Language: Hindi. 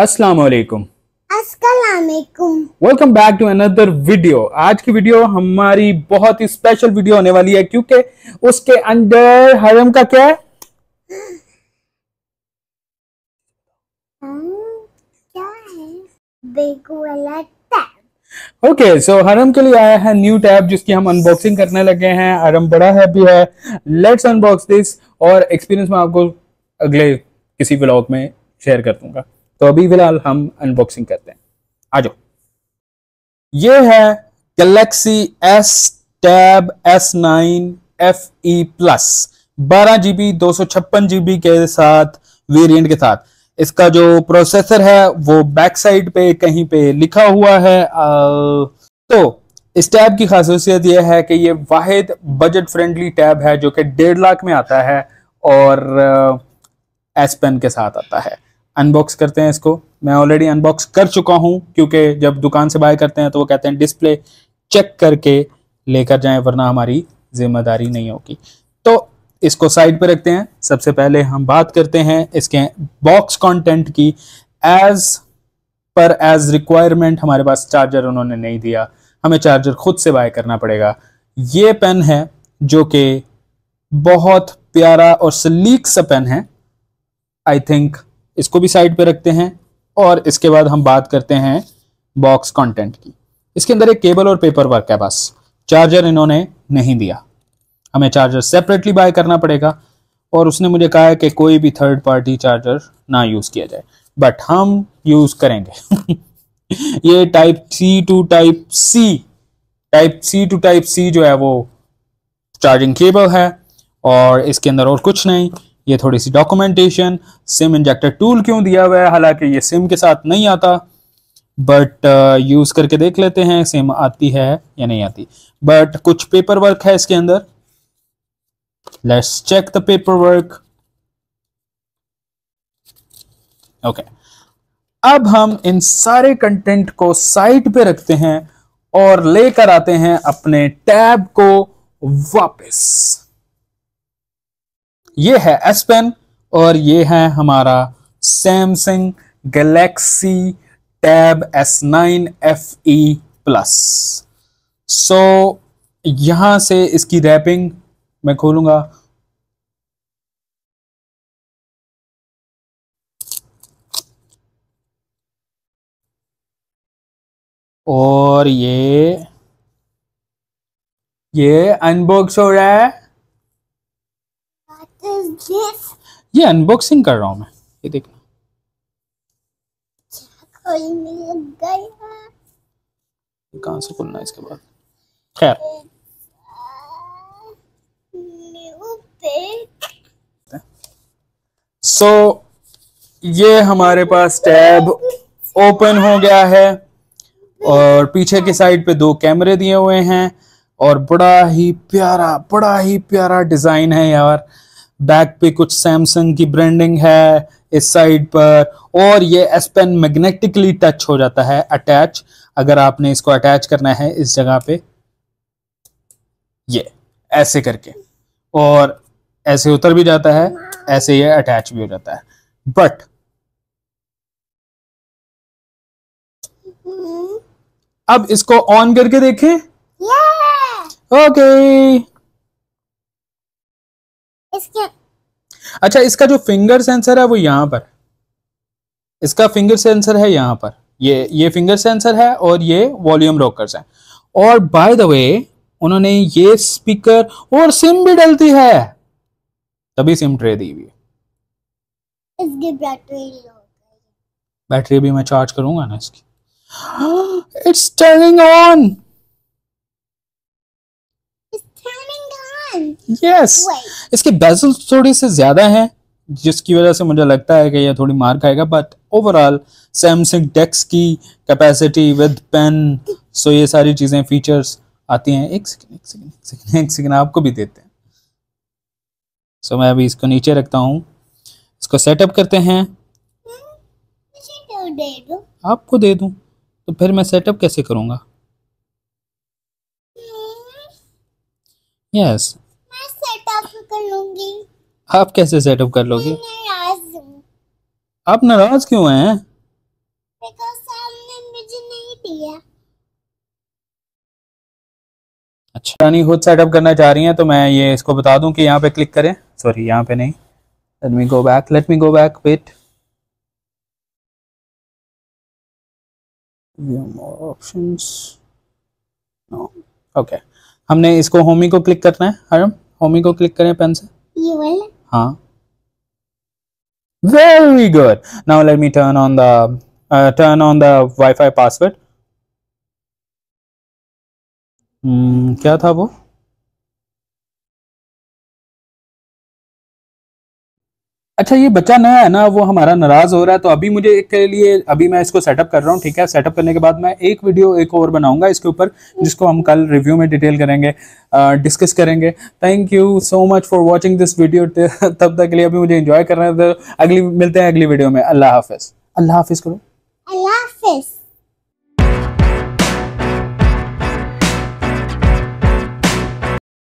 अस्सलाम वालेकुम welcome back to another video आज की वीडियो हमारी बहुत ही स्पेशल वीडियो होने वाली है क्योंकि उसके अंदर हरम का क्या है ओके सो okay, so हरम के लिए आया है न्यू टैब जिसकी हम अनबॉक्सिंग करने लगे हैं हरम बड़ा हैप्पी है लेट्स अनबॉक्स दिस और एक्सपीरियंस मैं आपको अगले किसी ब्लॉग में शेयर कर दूंगा तो अभी फिलहाल हम अनबॉक्सिंग करते हैं आ जाओ ये है Galaxy S Tab S nine F E plus बारह जीबी दो सौ छप्पन जीबी के साथ वेरिएंट के साथ इसका जो प्रोसेसर है वो बैक साइड पे कहीं पे लिखा हुआ है आ, तो इस टैब की खासियत यह है कि ये वाहिद बजट फ्रेंडली टैब है जो कि डेढ़ लाख में आता है और एस पेन के साथ आता है अनबॉक्स करते हैं इसको मैं ऑलरेडी अनबॉक्स कर चुका हूँ क्योंकि जब दुकान से बाय करते हैं तो वो कहते हैं डिस्प्ले चेक करके लेकर जाएं वरना हमारी जिम्मेदारी नहीं होगी तो इसको साइड पर रखते हैं सबसे पहले हम बात करते हैं इसके बॉक्स कॉन्टेंट की एज पर एज रिक्वायरमेंट हमारे पास चार्जर उन्होंने नहीं दिया हमें चार्जर खुद से बाय करना पड़ेगा ये पेन है जो कि बहुत प्यारा और सलीक सा पेन है आई थिंक इसको भी साइड पे रखते हैं और इसके बाद हम बात करते हैं बॉक्स कंटेंट की इसके अंदर एक केबल और पेपर वर्क है बस चार्जर इन्होंने नहीं दिया हमें चार्जर सेपरेटली बाय करना पड़ेगा और उसने मुझे कहा है कि कोई भी थर्ड पार्टी चार्जर ना यूज़ किया जाए बट हम यूज़ करेंगे ये type C to type C type C to type C जो है वो चार्जिंग केबल है और इसके अंदर और कुछ नहीं ये थोड़ी सी डॉक्यूमेंटेशन सिम इंजेक्टर टूल क्यों दिया हुआ है हालांकि ये सिम के साथ नहीं आता बट यूज़ uh, करके देख लेते हैं सिम आती है या नहीं आती बट कुछ पेपर वर्क है इसके अंदर let's check the paper work okay अब हम इन सारे कंटेंट को साइट पे रखते हैं और लेकर आते हैं अपने टैब को वापस ये है एस पेन और ये है हमारा Samsung Galaxy Tab S nine F E plus so यहां से इसकी रैपिंग मैं खोलूंगा और ये ये अनबॉक्स हो रहा है ये अनबॉक्सिंग कर रहा हूँ मैं ये देखना कहा से खुलना इसके बाद खैर सो so, ये हमारे पास टैब ओपन हो गया है और पीछे की साइड पे दो कैमरे दिए हुए हैं और बड़ा ही प्यारा बड़ा ही प्यारा डिज़ाइन है यार बैक पे कुछ सैमसंग की ब्रांडिंग है इस साइड पर और ये एस पेन मैग्नेटिकली टच हो जाता है अटैच अगर आपने इसको अटैच करना है इस जगह पे ये ऐसे करके और ऐसे उतर भी जाता है ऐसे ये अटैच भी हो जाता है बट अब इसको ऑन करके देखें ओके yeah! okay. इसके अच्छा इसका जो फिंगर सेंसर है वो यहाँ पर इसका फिंगर सेंसर है यहाँ पर ये ये फिंगर सेंसर है और ये वॉल्यूम रॉकर्स हैं और बाय द वे उन्होंने ये स्पीकर और सिम भी डलती है तभी सिम ट्रे दी हुई बैटरी बैटरी भी मैं चार्ज करूंगा ना इसकी it's turning on yes yes. इसके बेजल थोड़े से ज्यादा हैं जिसकी वजह से मुझे लगता है कि ये थोड़ी मार खाएगा बट ओवरऑल सैमसंग डेक्स की कैपेसिटी विद पेन सो ये सारी चीज़ें फीचर्स आती हैं एक सेकंड एक सेकंड एक सेकेंड एक सेकेंड आपको भी देते हैं सो so, मैं अभी इसको नीचे रखता हूँ इसको सेटअप करते हैं दे आपको दे दूँ तो फिर मैं सेटअप कैसे करूँगा यस hmm. yes, मैं सेटअप कर लूंगी आप कैसे सेटअप कर लोगी नाराज आप नाराज क्यों हैं अच्छा नहीं खुद सेटअप करना चाह रही हैं तो मैं ये इसको बता दूं कि यहाँ पे क्लिक करें सॉरी यहाँ पे नहीं let me go back let me go back wait options okay हमने इसको होमी को क्लिक करना है हरम मम्मी को क्लिक करें पेन से हाँ very good now let me turn on the turn on the wifi password क्या था वो अच्छा ये बच्चा नया है ना वो हमारा नाराज हो रहा है तो अभी मुझे के लिए अभी मैं इसको सेटअप कर रहा हूँ ठीक है सेटअप करने के बाद मैं एक वीडियो एक और बनाऊंगा इसके ऊपर जिसको हम कल रिव्यू में डिटेल करेंगे डिस्कस करेंगे thank you so much for watching this video तब तक के लिए अभी मुझे इंजॉय कर रहे तो अगली मिलते हैं अगली वीडियो में अल्लाह हाफिज अल्लाह हाफिज करो अल्लाह हाफिज